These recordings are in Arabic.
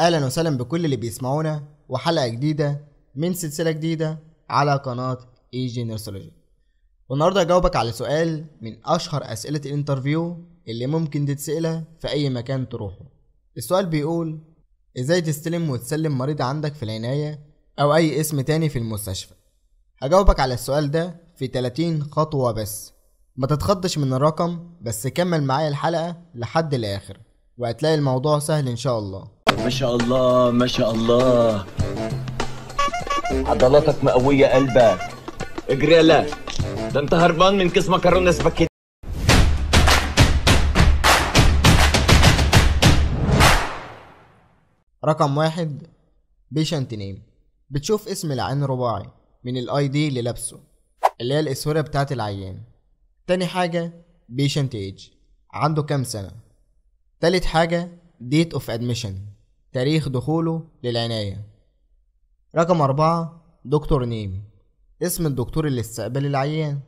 اهلا وسهلا بكل اللي بيسمعونا وحلقه جديده من سلسله جديده على قناه اي جي نيرسولوجي والنهارده هجاوبك على سؤال من اشهر اسئله الانترفيو اللي ممكن تتسالها في اي مكان تروحه السؤال بيقول ازاي تستلم وتسلم مريض عندك في العنايه او اي اسم تاني في المستشفى هجاوبك على السؤال ده في 30 خطوه بس ما تتخضش من الرقم بس كمل معايا الحلقه لحد الاخر وهتلاقي الموضوع سهل ان شاء الله ما شاء الله ما شاء الله عضلاتك مقوية قلبك اجري لا ده انت هربان من كيس مكرونة سباكيتي رقم واحد بيشنت نيم بتشوف اسم العين رباعي من الاي دي اللي لابسه اللي هي الاسورة بتاعت العيان تاني حاجة بيشنت ايج عنده كام سنة تالت حاجة ديت اوف ادميشن تاريخ دخوله للعناية رقم أربعة دكتور نيم اسم الدكتور اللي استقبل العيان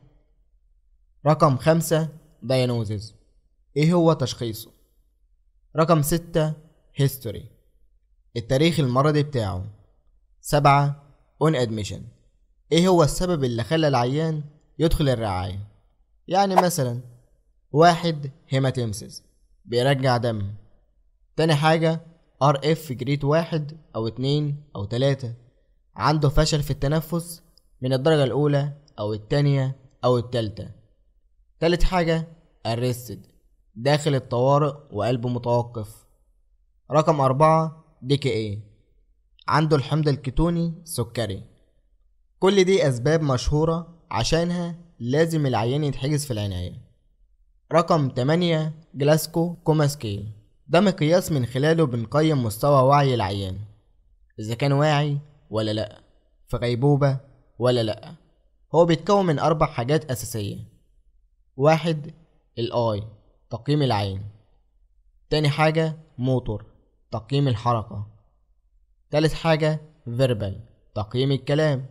رقم خمسة داينوزز ايه هو تشخيصه رقم ستة هيستوري التاريخ المرضي بتاعه سبعة اون ادميشن ايه هو السبب اللي خلى العيان يدخل الرعاية يعني مثلا واحد هيماتيمسيس بيرجع دم تاني حاجة ار اف جريد واحد او اتنين او تلاتة عنده فشل في التنفس من الدرجة الأولى أو التانية أو التالتة تالت حاجة الريستد داخل الطوارئ وقلبه متوقف رقم أربعة دي كي ايه عنده الحمض الكتوني سكري كل دي أسباب مشهورة عشانها لازم العيان يتحجز في العناية رقم تمانية جلاسكو كوماسكيل ده مقياس من خلاله بنقيم مستوى وعي العيان إذا كان واعي ولا لأ في غيبوبة ولا لأ هو بيتكون من أربع حاجات أساسية واحد الآي تقييم العين تاني حاجة موتور تقييم الحركة تالت حاجة فيربال تقييم الكلام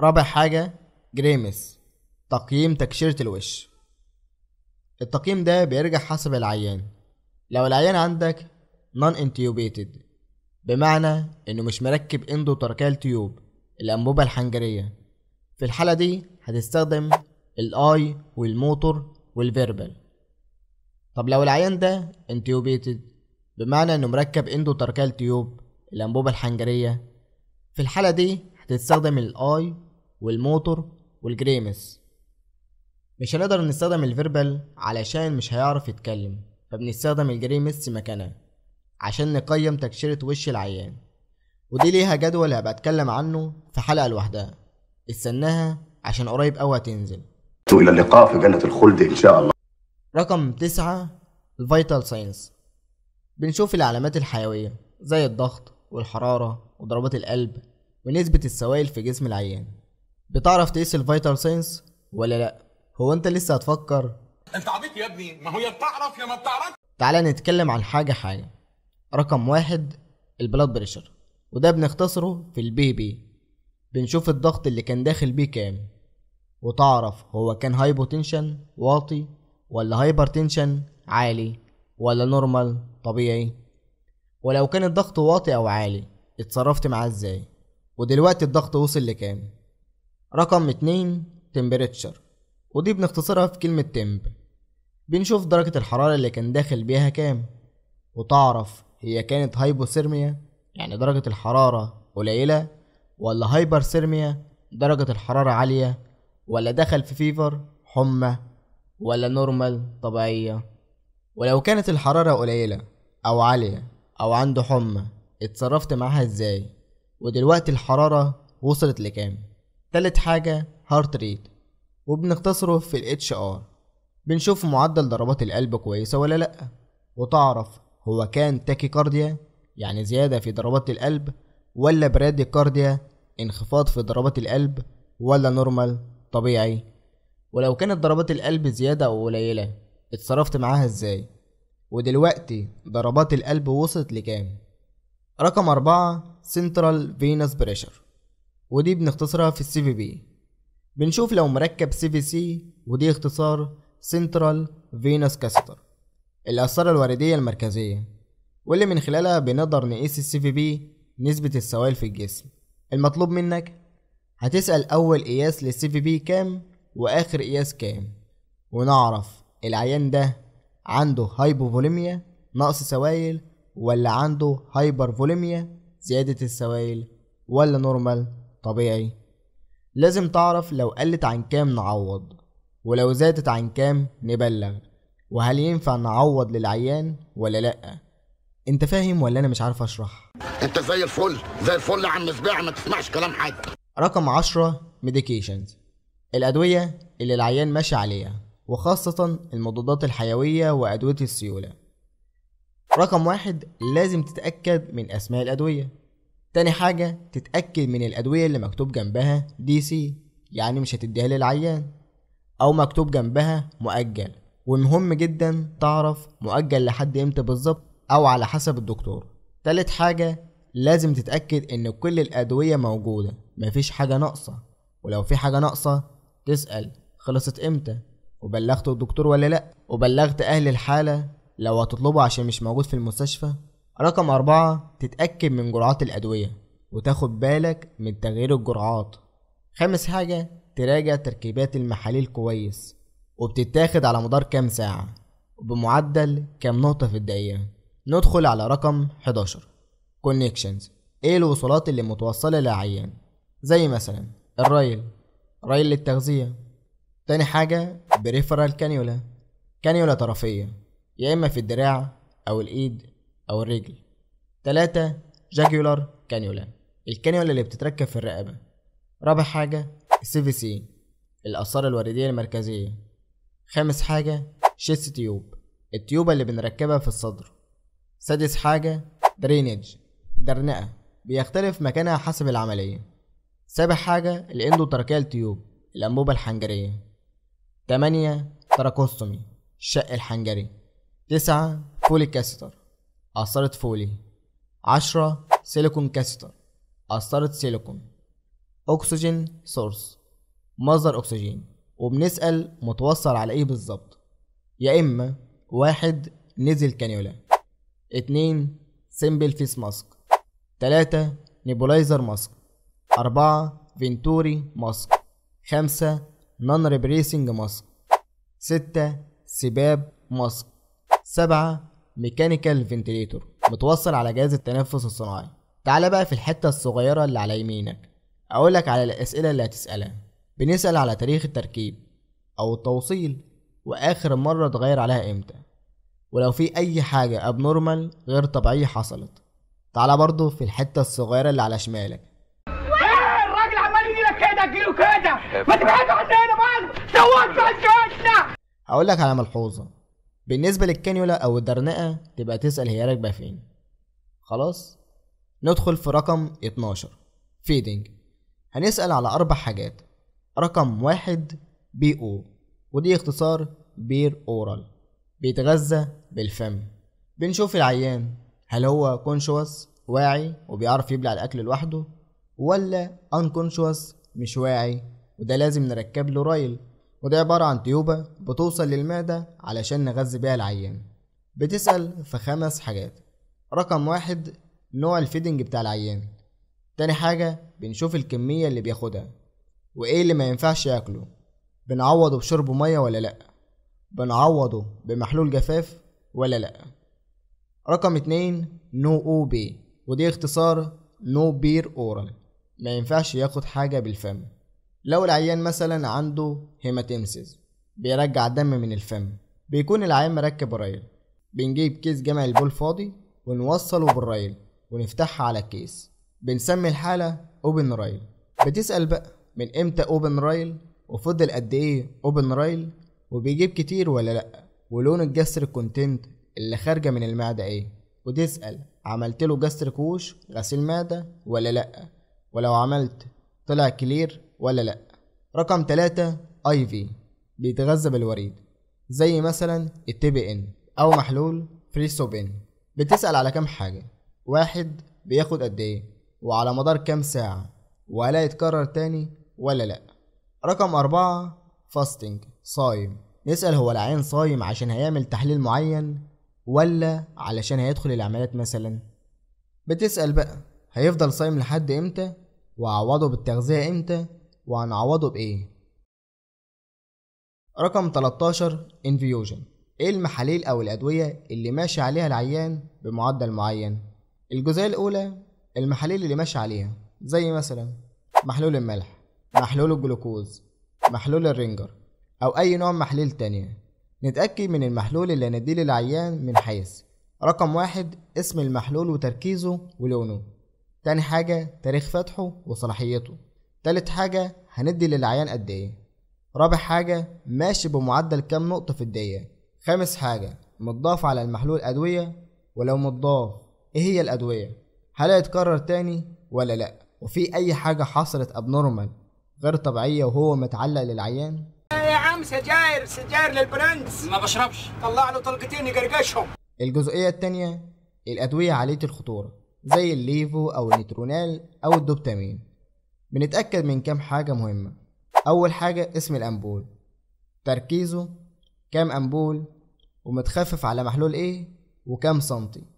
رابع حاجة جريمس تقييم تكشيرة الوش التقييم ده بيرجع حسب العيان لو العيان عندك نون انتيوبيتد بمعنى انه مش مركب تركال تيوب الانبوبة الحنجرية في الحالة دي هتستخدم الاي والموتور والفيربال طب لو العيان ده انتيوبيتد بمعنى انه مركب تركال تيوب الانبوبة الحنجرية في الحالة دي هتستخدم الاي والموتور والجريمس مش هنقدر نستخدم الفيربال علشان مش هيعرف يتكلم فبنستخدم الجري ميس مكانها عشان نقيم تكشيرة وش العيان ودي ليها جدول هبقى اتكلم عنه في حلقة لوحدها استناها عشان قريب قوي هتنزل إلى اللقاء في جنة الخلد إن شاء الله رقم تسعة الفيتال ساينس بنشوف العلامات الحيوية زي الضغط والحرارة وضربات القلب ونسبة السوائل في جسم العيان بتعرف تقيس الفيتال ساينس ولا لأ؟ هو انت لسه هتفكر انت عبيط يا ابني ما هو يا بتعرف يا ما بتعرفش تعالى نتكلم عن حاجه حاجه رقم واحد البلاد بريشر وده بنختصره في البي بي بنشوف الضغط اللي كان داخل بيه كام وتعرف هو كان هايبوتنشن واطي ولا هايبرتنشن عالي ولا نورمال طبيعي ولو كان الضغط واطي او عالي اتصرفت معاه ازاي ودلوقتي الضغط وصل لكام رقم اتنين تمبريتشر ودي بنختصرها في كلمة تمب بنشوف درجة الحرارة اللي كان داخل بيها كام وتعرف هي كانت هايبوثيرميا يعني درجة الحرارة قليلة ولا هايبرثيرميا درجة الحرارة عالية ولا دخل في فيفر حمى ولا نورمال طبيعية ولو كانت الحرارة قليلة أو عالية أو عنده حمى اتصرفت معاها ازاي ودلوقتي الحرارة وصلت لكام تالت حاجة هارت ريت وبنختصره في الاتش ار بنشوف معدل ضربات القلب كويسة ولا لأ وتعرف هو كان كارديا يعني زيادة في ضربات القلب ولا براديكارديا انخفاض في ضربات القلب ولا نورمال طبيعي ولو كانت ضربات القلب زيادة أو قليلة اتصرفت معاها ازاي ودلوقتي ضربات القلب وصلت لكام رقم أربعة سنترال فينوس بريشر ودي بنختصرها في السي في بي بنشوف لو مركب سي في سي ودي اختصار سنترال فينوس كاستر الأسرة الوردية المركزية واللي من خلالها بنقدر نقيس السي في بي نسبة السوائل في الجسم المطلوب منك هتسأل أول قياس للسي في بي كام وآخر قياس كام ونعرف العيان ده عنده هايبوفوليميا نقص سوائل ولا عنده هايبرفوليميا زيادة السوائل ولا نورمال طبيعي لازم تعرف لو قلت عن كام نعوض ولو زادت عن كام نبلغ وهل ينفع نعوض للعيان ولا لأ انت فاهم ولا انا مش عارف اشرح انت زي الفل زي الفل يا عم سبيع ما تسمعش كلام حد رقم عشرة ميديكيشنز الأدوية اللي العيان ماشي عليها وخاصة المضادات الحيوية وأدوية السيولة رقم واحد لازم تتأكد من أسماء الأدوية تاني حاجة تتأكد من الأدوية اللي مكتوب جنبها دي سي يعني مش هتديها للعيان او مكتوب جنبها مؤجل ومهم جدا تعرف مؤجل لحد امتى بالظبط او على حسب الدكتور تالت حاجة لازم تتأكد ان كل الادوية موجودة مفيش حاجة ناقصة ولو في حاجة ناقصة تسأل خلصت امتى وبلغت الدكتور ولا لأ وبلغت أهل الحالة لو هتطلبه عشان مش موجود في المستشفى رقم أربعة تتأكد من جرعات الأدوية وتاخد بالك من تغيير الجرعات خامس حاجة تراجع تركيبات المحاليل كويس وبتتاخد على مدار كام ساعة وبمعدل كام نقطة في الدقيقة ندخل على رقم 11 كونكشنز ايه الوصولات اللي متوصلة لعيان زي مثلا الريل ريل للتغذية تاني حاجة بريفرال كانيولا كانيولا طرفية يا إما في الدراع أو الإيد أو الرجل تلاتة جاكيولار كانيولا الكانيولا اللي بتتركب في الرقبة رابع حاجة السي في سي الآثار الوريدية المركزية خامس حاجة شيست تيوب التيوبة اللي بنركبها في الصدر سادس حاجة درينج درنقة بيختلف مكانها حسب العملية سابع حاجة الاندوتراكيال تيوب الأنبوبة الحنجرية تمانية تراكوستومي الشق الحنجري تسعة فولي كاستر عصارة فولي عشرة سيليكون كاستر عصارة سيليكون اوكسجين سورس مصدر اكسجين وبنسأل متوصل على ايه بالظبط يا اما واحد نزل كانيولا اتنين سمبل فيس ماسك تلاتة نيبولايزر ماسك أربعة فينتوري ماسك خمسة نون ريبريسنج ماسك ستة سباب ماسك سبعة ميكانيكال فنتليتور متوصل على جهاز التنفس الصناعي تعال بقى في الحتة الصغيرة اللي على يمينك أقول لك على الأسئلة اللي هتسألها بنسأل على تاريخ التركيب أو التوصيل وآخر مرة اتغير عليها إمتى ولو في أي حاجة أبنورمال غير طبيعية حصلت تعالى برضو في الحتة الصغيرة اللي على شمالك الراجل عمال كده كده ما هقول لك على ملحوظة بالنسبة للكانيولا أو الدرنقة تبقى تسأل هي راكبة فين خلاص ندخل في رقم 12 فيدنج هنسأل على أربع حاجات رقم واحد بي أو ودي اختصار بير أورال بيتغذى بالفم بنشوف العيان هل هو كونشوس واعي وبيعرف يبلع الأكل لوحده ولا أنكونشوس مش واعي وده لازم نركب له رايل وده عبارة عن تيوبة بتوصل للمعدة علشان نغذي بيها العيان بتسأل في خمس حاجات رقم واحد نوع الفيدنج بتاع العيان تاني حاجة بنشوف الكمية اللي بياخدها وإيه اللي ما ينفعش ياكله بنعوضه بشرب مية ولا لأ بنعوضه بمحلول جفاف ولا لأ رقم اتنين نو او بي ودي اختصار نو بير اورال ما ينفعش ياخد حاجة بالفم لو العيان مثلا عنده هيماتيمسيس بيرجع دم من الفم بيكون العيان مركب الريل بنجيب كيس جمع البول فاضي ونوصله بالريل ونفتحها على الكيس بنسمي الحالة اوبن رايل بتسأل بقى من امتى اوبن رايل وفضل قد ايه اوبن رايل وبيجيب كتير ولا لأ ولون الجسر الكونتنت اللي خارجة من المعدة ايه وتسأل عملت له جسر كوش غسيل معدة ولا لأ ولو عملت طلع كلير ولا لأ رقم تلاتة اي في بيتغذى بالوريد زي مثلا التي بي ان او محلول فريسوبين بتسأل على كام حاجة واحد بياخد قد ايه وعلى مدار كام ساعة وهل هيتكرر تاني ولا لأ رقم أربعة فاستنج صايم نسأل هو العيان صايم عشان هيعمل تحليل معين ولا علشان هيدخل العمليات مثلا بتسأل بقى هيفضل صايم لحد امتى وهعوضه بالتغذية امتى وهنعوضه بايه رقم 13 انفيوجن ايه المحاليل او الادوية اللي ماشي عليها العيان بمعدل معين الجزئية الاولى المحاليل اللي ماشي عليها زي مثلا محلول الملح محلول الجلوكوز محلول الرينجر أو أي نوع محليل تانية نتأكد من المحلول اللي هنديه للعيان من حيث رقم واحد اسم المحلول وتركيزه ولونه تاني حاجة تاريخ فتحه وصلاحيته تالت حاجة هندي للعيان قد ايه رابع حاجة ماشي بمعدل كام نقطة في الدقيقة خامس حاجة متضاف على المحلول أدوية ولو متضاف ايه هي الأدوية هل هيتكرر تاني ولا لأ وفي أي حاجة حصلت أبنورمال غير طبيعية وهو متعلق للعيان يا عم سجاير سجاير للبرنس ما بشربش طلع له طلقتين يقرقشهم الجزئية التانية الأدوية عالية الخطورة زي الليفو أو النيترونال أو الدوبتامين بنتأكد من كام حاجة مهمة أول حاجة اسم الأنبول تركيزه كام أنبول ومتخفف على محلول إيه وكام سنتي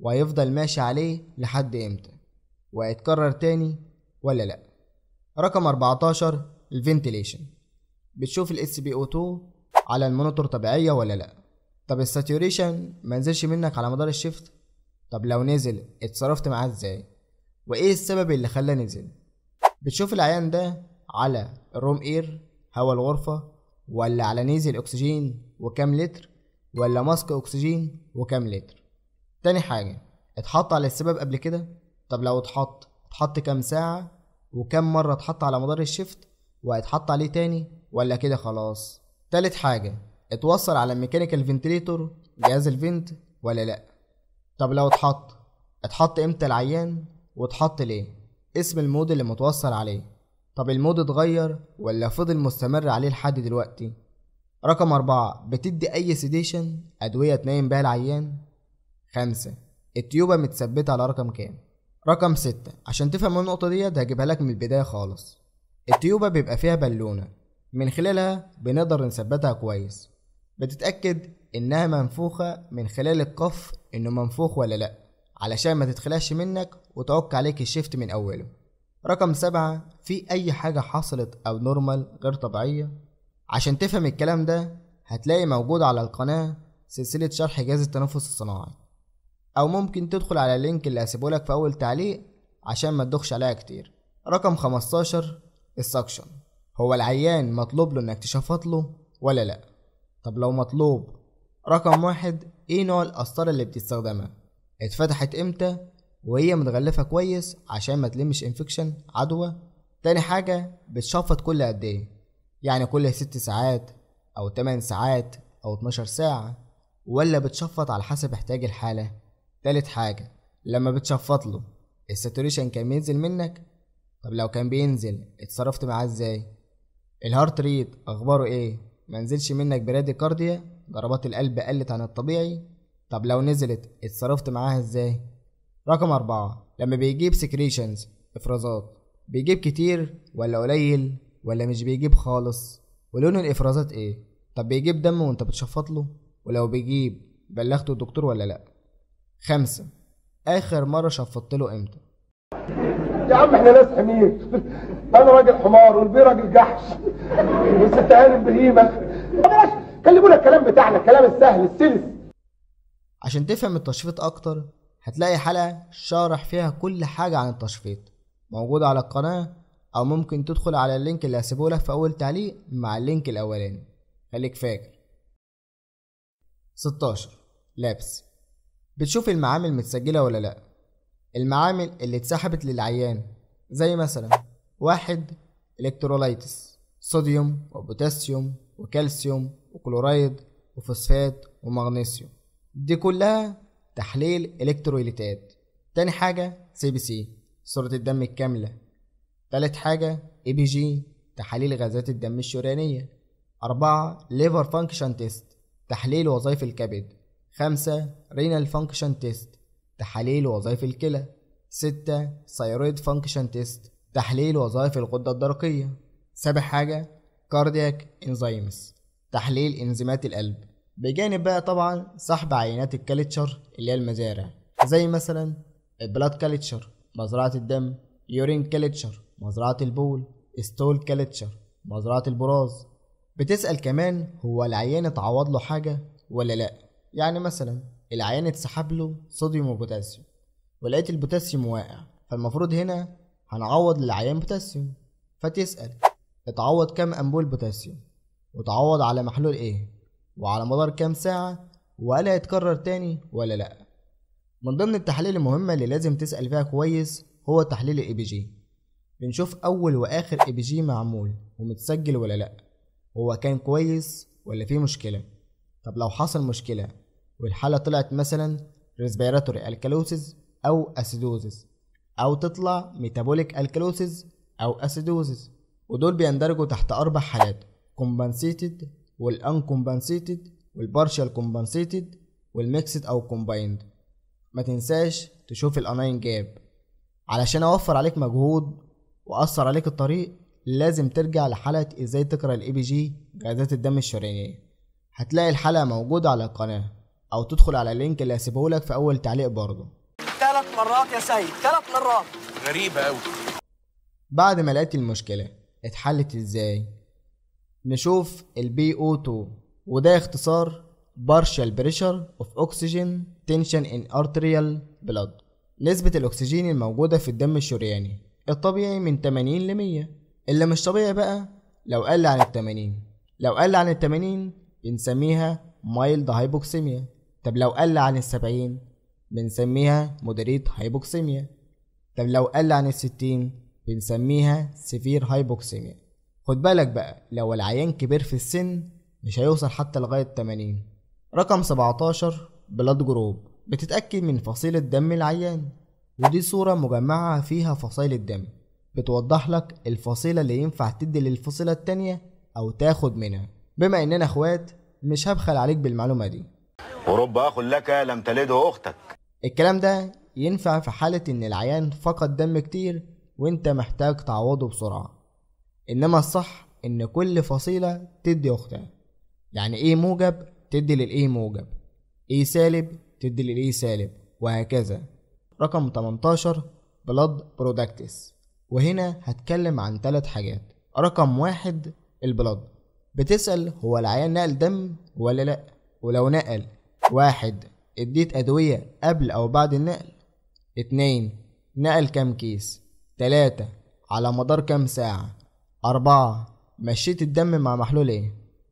وهيفضل ماشي عليه لحد امتى وهيتكرر تاني ولا لأ رقم 14 الفنتيليشن بتشوف الاس بي او 2 على المونيتور طبيعية ولا لأ طب الساتوريشن منزلش منك على مدار الشفت طب لو نزل اتصرفت معاه ازاي وايه السبب اللي خلاه نزل بتشوف العيان ده على الروم اير هوا الغرفة ولا على نيزل اكسجين وكام لتر ولا ماسك اكسجين وكام لتر تاني حاجة اتحط على السبب قبل كده طب لو اتحط اتحط كام ساعة وكم مرة اتحط على مدار الشفت وهيتحط عليه تاني ولا كده خلاص تالت حاجة اتوصل على الميكانيكال فنتليتور جهاز الفنت ولا لأ طب لو اتحط اتحط امتى العيان واتحط ليه اسم المود اللي متوصل عليه طب المود اتغير ولا فضل مستمر عليه لحد دلوقتي رقم أربعة بتدي أي سيديشن أدوية تنام بيها العيان خمسة التيوبة متثبتة على رقم كام؟ رقم ستة عشان تفهم النقطة ديت هجيبها لك من البداية خالص التيوبة بيبقى فيها بالونة من خلالها بنقدر نثبتها كويس بتتأكد إنها منفوخة من خلال القف إنه منفوخ ولا لأ علشان ما تتخلعش منك وتعك عليك الشيفت من أوله رقم سبعة في أي حاجة حصلت أو نورمال غير طبيعية عشان تفهم الكلام ده هتلاقي موجود على القناة سلسلة شرح جهاز التنفس الصناعي او ممكن تدخل على اللينك اللي هسيبهولك في اول تعليق عشان ما تدخش عليها كتير رقم 15 السكشن هو العيان مطلوب له انك تشفط له ولا لا طب لو مطلوب رقم واحد ايه نوع القسطرة اللي بتستخدمها اتفتحت امتى وهي متغلفة كويس عشان ما تلمش انفكشن عدوى تاني حاجة بتشفط كل قد ايه يعني كل ست ساعات او تمن ساعات او اتناشر ساعة ولا بتشفط على حسب احتياج الحالة تالت حاجة لما بتشفط له الساتوريشن كان بينزل منك طب لو كان بينزل اتصرفت معاه ازاي الهارت ريت اخباره ايه منزلش منك برادي كارديا ضربات القلب قلت عن الطبيعي طب لو نزلت اتصرفت معاها ازاي رقم أربعة لما بيجيب سكريشنز افرازات بيجيب كتير ولا قليل ولا مش بيجيب خالص ولون الافرازات ايه طب بيجيب دم وانت بتشفط له ولو بيجيب بلغته الدكتور ولا لأ خمسة آخر مرة شفطت له إمتى؟ يا عم احنا ناس حمير انا راجل حمار والبي راجل جحش والست هانم بهيمه بلاش كلمونا الكلام بتاعنا الكلام السهل السلس عشان تفهم التشفيط اكتر هتلاقي حلقه شارح فيها كل حاجه عن التشفيط موجوده على القناه او ممكن تدخل على اللينك اللي هسيبه لك في اول تعليق مع اللينك الاولاني خليك فاكر 16 لابس بتشوف المعامل متسجلة ولا لأ المعامل اللي اتسحبت للعيان زي مثلا واحد الكترولايتس صوديوم وبوتاسيوم وكالسيوم وكلورايد وفوسفات ومغنيسيوم دي كلها تحليل الكترويليتات تاني حاجة سي بي سي صورة الدم الكاملة تالت حاجة اي بي جي تحاليل غازات الدم الشريانية أربعة ليفر فانكشن تيست تحليل وظائف الكبد خمسة رينال فانكشن تيست تحاليل وظائف الكلى ستة سيرويد فانكشن تيست تحليل وظائف الغدة الدرقية سابع حاجة كاردياك انزيمز تحليل انزيمات القلب بجانب بقى طبعا سحب عينات الكالتشر اللي هي المزارع زي مثلا البلاد كالتشر مزرعة الدم يورين كالتشر مزرعة البول ستول كالتشر مزرعة البراز بتسأل كمان هو العيان اتعوض له حاجة ولا لأ يعني مثلا العيان اتسحب له صوديوم وبوتاسيوم ولقيت البوتاسيوم واقع فالمفروض هنا هنعوض للعيان بوتاسيوم فتسأل اتعوض كام أمبول بوتاسيوم وتعوض على محلول ايه وعلى مدار كام ساعة ولا يتكرر تاني ولا لأ من ضمن التحاليل المهمة اللي لازم تسأل فيها كويس هو تحليل الاي بي جي بنشوف أول وآخر اي بي جي معمول ومتسجل ولا لأ هو كان كويس ولا فيه مشكلة طب لو حصل مشكلة والحالة طلعت مثلا ريسبيراتوري alkalosis أو acidosis أو تطلع ميتابوليك alkalosis أو acidosis ودول بيندرجوا تحت أربع حالات compensated والuncompensated والبارشال compensated والميكسد أو كومبايند ما تنساش تشوف الأناين جاب علشان أوفر عليك مجهود وأثر عليك الطريق لازم ترجع لحلقة ازاي تقرأ الاي بي جي جهازات الدم الشريانية هتلاقي الحلقة موجودة على القناة او تدخل على اللينك اللي هسيبه لك في اول تعليق برضه ثلاث مرات يا سيد ثلاث مرات غريبه قوي بعد ما لقيت المشكله اتحلت ازاي نشوف البي او 2 وده اختصار partial pressure of oxygen tension in arterial blood نسبة الأكسجين الموجودة في الدم الشرياني الطبيعي من 80 ل 100 اللي مش طبيعي بقى لو قل عن ال 80 لو قل عن ال 80 بنسميها مايلد هايبوكسيميا طب لو قل عن السبعين بنسميها مديرية هايبوكسيميا طب لو قل عن الستين بنسميها سيفير هايبوكسيميا خد بالك بقى لو العيان كبير في السن مش هيوصل حتى لغاية 80 رقم 17 بلاد جروب بتتأكد من فصيلة دم العيان ودي صورة مجمعة فيها فصائل الدم بتوضح لك الفصيلة اللي ينفع تدي للفصيلة التانية أو تاخد منها بما إننا إخوات مش هبخل عليك بالمعلومة دي ورب أخ لك لم تلده أختك الكلام ده ينفع في حالة إن العيان فقد دم كتير وإنت محتاج تعوضه بسرعة إنما الصح إن كل فصيلة تدي أختها يعني إيه موجب تدي للإيه موجب إيه سالب تدي للإيه سالب وهكذا رقم 18 بلاد برودكتس وهنا هتكلم عن ثلاث حاجات رقم واحد البلاد بتسأل هو العيان نقل دم ولا لأ ولو نقل واحد اديت أدوية قبل أو بعد النقل اتنين نقل كام كيس تلاتة على مدار كام ساعة أربعة مشيت الدم مع محلول ايه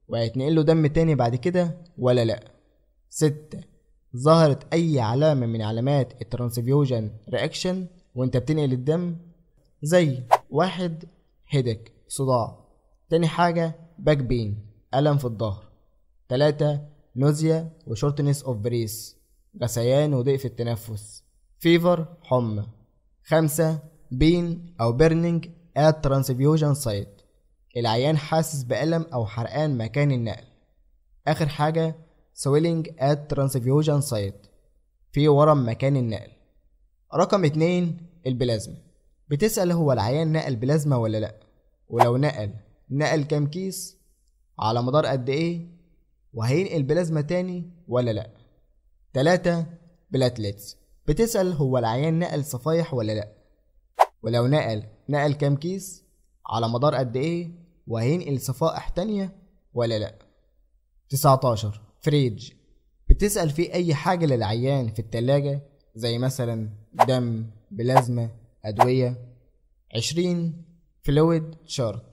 وهيتنقله دم تاني بعد كده ولا لأ ستة ظهرت أي علامة من علامات الترانسفيوجن رياكشن وانت بتنقل الدم زي واحد هيدك صداع تاني حاجة باك بين ألم في الظهر تلاتة نوزيا وشورتنس اوف بريس غثيان وضيق في التنفس فيفر حمى خمسة بين أو بيرنينج at transfusion site العيان حاسس بألم أو حرقان مكان النقل آخر حاجة swelling at transfusion site في ورم مكان النقل رقم اتنين البلازما بتسأل هو العيان نقل بلازما ولا لأ ولو نقل نقل كام كيس على مدار قد ايه وهينقل بلازما تاني ولا لأ تلاتة بلاتلتس بتسأل هو العيان نقل صفايح ولا لأ ولو نقل نقل كام كيس على مدار قد إيه وهينقل صفائح تانية ولا لأ 19 فريج بتسأل فيه أي حاجة للعيان في التلاجة زي مثلا دم بلازما أدوية 20 فلويد شارت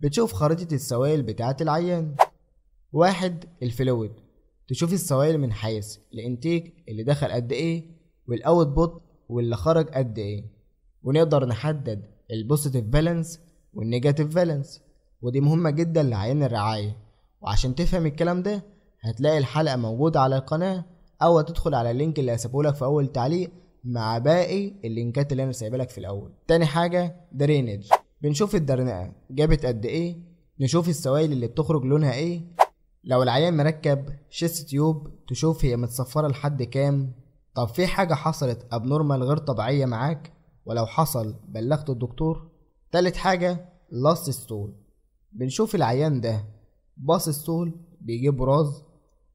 بتشوف خريطة السوائل بتاعة العيان واحد الفلويد تشوف السوائل من حيث الانتيك اللي دخل قد ايه والاوت بوت واللي خرج قد ايه ونقدر نحدد البوزيتيف بالانس والنيجاتيف بالانس ودي مهمة جدا لعيان الرعاية وعشان تفهم الكلام ده هتلاقي الحلقة موجودة على القناة أو هتدخل على اللينك اللي هسيبهولك في أول تعليق مع باقي اللينكات اللي أنا سايبهالك في الأول تاني حاجة درينج بنشوف الدرنقة جابت قد إيه نشوف السوائل اللي بتخرج لونها إيه لو العيان مركب شيست تيوب تشوف هي متصفرة لحد كام طب في حاجة حصلت أبنورمال غير طبيعية معاك ولو حصل بلغت الدكتور تالت حاجة لاست ستول بنشوف العيان ده باص ستول بيجيب براز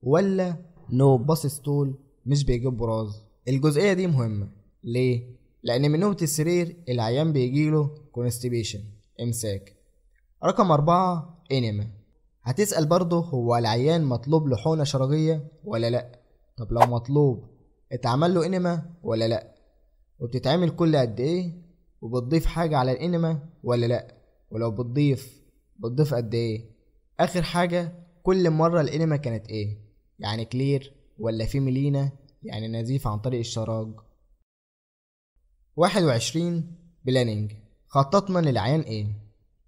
ولا نو باص ستول مش بيجيب براز الجزئية دي مهمة ليه؟ لأن من نومة السرير العيان بيجيله كونستيبيشن إمساك رقم أربعة إنما هتسأل برضه هو العيان مطلوب له حقنة شرجية ولا لأ طب لو مطلوب اتعمل له انما ولا لأ وبتتعمل كل قد ايه وبتضيف حاجة على الانما ولا لأ ولو بتضيف بتضيف قد ايه اخر حاجة كل مرة الانما كانت ايه يعني كلير ولا ميلينا يعني نزيف عن طريق الشراج واحد وعشرين بلاننج خططنا للعيان ايه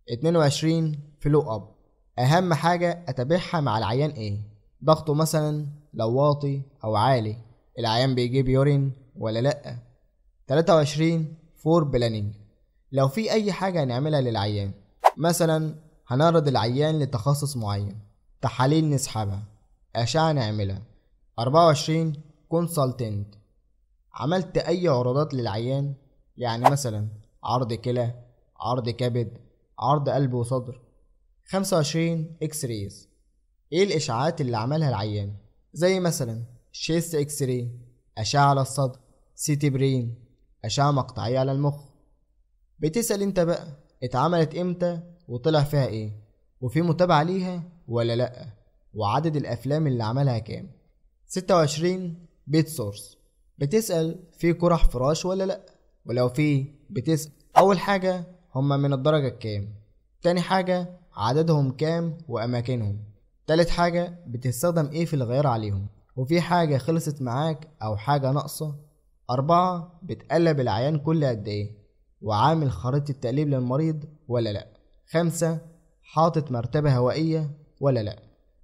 اتنين وعشرين فلو اب أهم حاجة أتابعها مع العيان إيه ضغطه مثلا لو واطي أو عالي العيان بيجيب يورين ولا لأ 23 فور بلانينج لو في أي حاجة هنعملها للعيان مثلا هنعرض العيان لتخصص معين تحاليل نسحبها أشعة نعملها 24 كونسلتنت عملت أي عروضات للعيان يعني مثلا عرض كلى عرض كبد عرض قلب وصدر 25 اكس ريز ايه الاشعاعات اللي عملها العيان زي مثلا شيست اكس راي اشعه على الصدر سيتي برين اشعه مقطعيه على المخ بتسال انت بقى اتعملت امتى وطلع فيها ايه وفي متابعه ليها ولا لا وعدد الافلام اللي عملها كام 26 بيت سورس بتسال في قرح فراش ولا لا ولو في بتسال اول حاجه هما من الدرجه الكام تاني حاجه عددهم كام وأماكنهم تالت حاجة بتستخدم إيه في الغيار عليهم وفي حاجة خلصت معاك أو حاجة ناقصة أربعة بتقلب العيان كل قد إيه وعامل خريطة تقليب للمريض ولا لأ خمسة حاطط مرتبة هوائية ولا لأ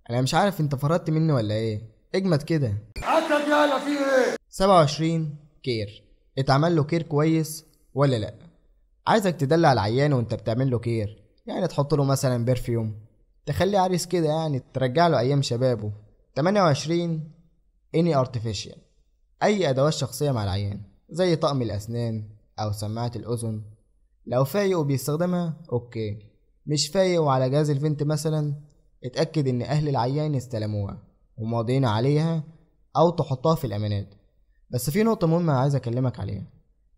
أنا مش عارف أنت فرطت مني ولا إيه اجمد كده عكك يالا في إيه 27 كير اتعمل له كير كويس ولا لأ عايزك تدلع العيان وانت بتعمل له كير يعني تحط له مثلا برفيوم تخلي عريس كده يعني ترجع له ايام شبابه 28 اني ارتفيشال اي ادوات شخصيه مع العيان زي طقم الاسنان او سماعه الاذن لو فايق وبيستخدمها اوكي مش فايق وعلى جهاز الفنت مثلا اتاكد ان اهل العيان استلموها وماضيين عليها او تحطها في الامانات بس في نقطه مهمه عايز اكلمك عليها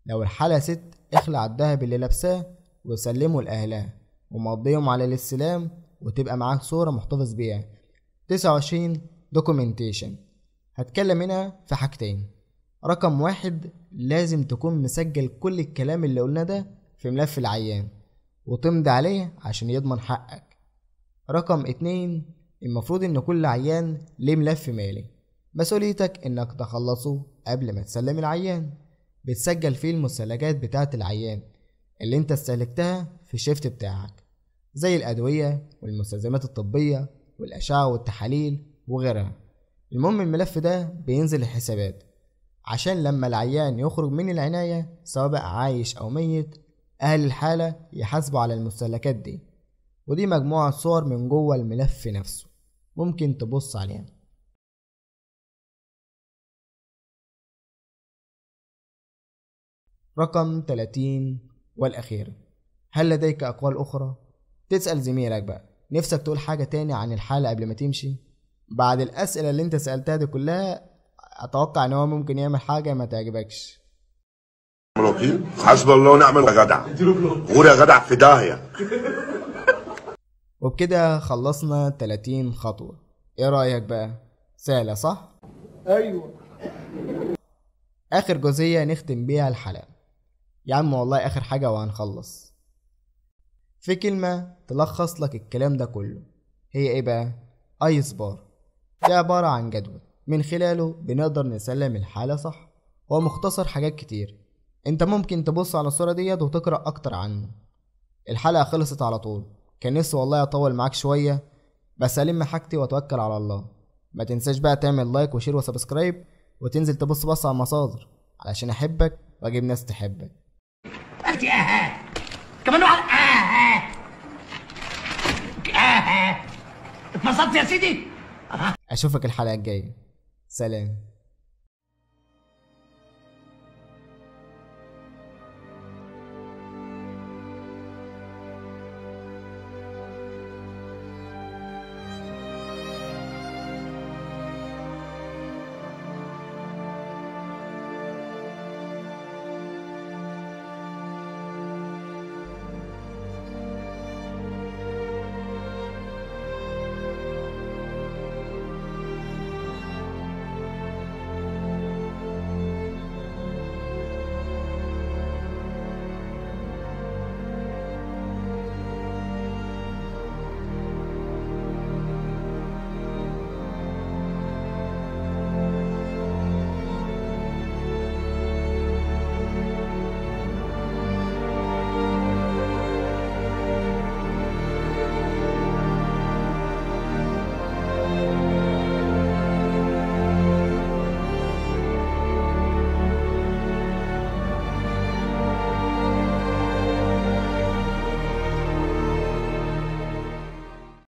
لو الحاله ست اخلع الدهب اللي لابساه وسلمه لاهلها ومقضيهم على الاستلام وتبقى معاك صورة محتفظ بيها 29 دوكيومنتيشن هتكلم هنا في حاجتين رقم واحد لازم تكون مسجل كل الكلام اللي قلنا ده في ملف العيان وتمضي عليه عشان يضمن حقك رقم اتنين المفروض ان كل عيان ليه ملف مالي مسؤوليتك انك تخلصه قبل ما تسلم العيان بتسجل فيه المستهلكات بتاعة العيان اللي انت استهلكتها في الشيفت بتاعك زي الأدوية والمستلزمات الطبية والأشعة والتحاليل وغيرها المهم الملف ده بينزل الحسابات عشان لما العيان يخرج من العناية سواء بقى عايش أو ميت أهل الحالة يحاسبوا على المستهلكات دي ودي مجموعة صور من جوه الملف نفسه ممكن تبص عليها رقم 30 والأخير هل لديك أقوال أخرى؟ تسأل زميلك بقى نفسك تقول حاجة تاني عن الحالة قبل ما تمشي؟ بعد الأسئلة اللي أنت سألتها دي كلها أتوقع إن هو ممكن يعمل حاجة ما تعجبكش حسب الله ونعم يا جدع غور يا جدع في داهية وبكده خلصنا 30 خطوة إيه رأيك بقى؟ سهلة صح؟ أيوه آخر جزئية نختم بيها الحلقة يا عم والله آخر حاجة وهنخلص في كلمة تلخص لك الكلام ده كله هي ايه بقى؟ ايس بار ده عبارة عن جدول من خلاله بنقدر نسلم الحالة صح هو مختصر حاجات كتير انت ممكن تبص على الصورة ديت وتقرأ اكتر عنه الحلقة خلصت على طول كان نفسي والله اطول معاك شوية بس الم حاجتي واتوكل على الله ما تنساش بقى تعمل لايك وشير وسبسكرايب وتنزل تبص بص على المصادر علشان احبك واجيب ناس تحبك كمان واحد آه،, آه آه آه اتبسطت يا سيدي آه. اشوفك الحلقه الجايه سلام